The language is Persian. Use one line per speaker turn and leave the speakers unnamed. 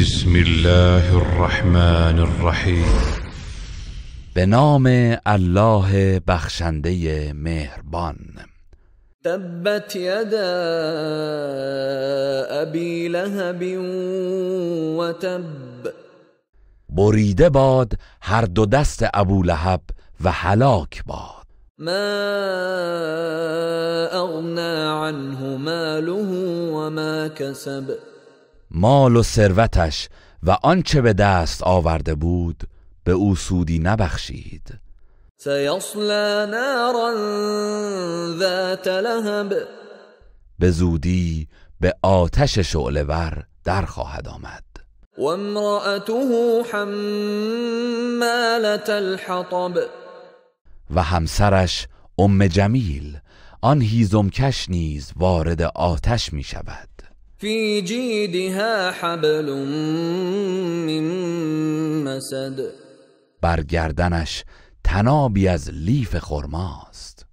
بسم الله الرحمن الرحیم به نام الله بخشنده مهربان تبت یدا ابی لهب و تب بریده باد هر دو دست ابو لهب و هلاک باد ما اغنا عنه ماله و ما کسب مال و ثروتش و آنچه به دست آورده بود به او سودی نبخشید سیصلا نارا ذات لهب به زودی به آتش شعله ور در خواهد آمد و حمالت الحطب و همسرش ام جمیل آن هیزمکش نیز وارد آتش می شود فی جیدها حبل من مسد بر گردنش تنابی از لیف خرماست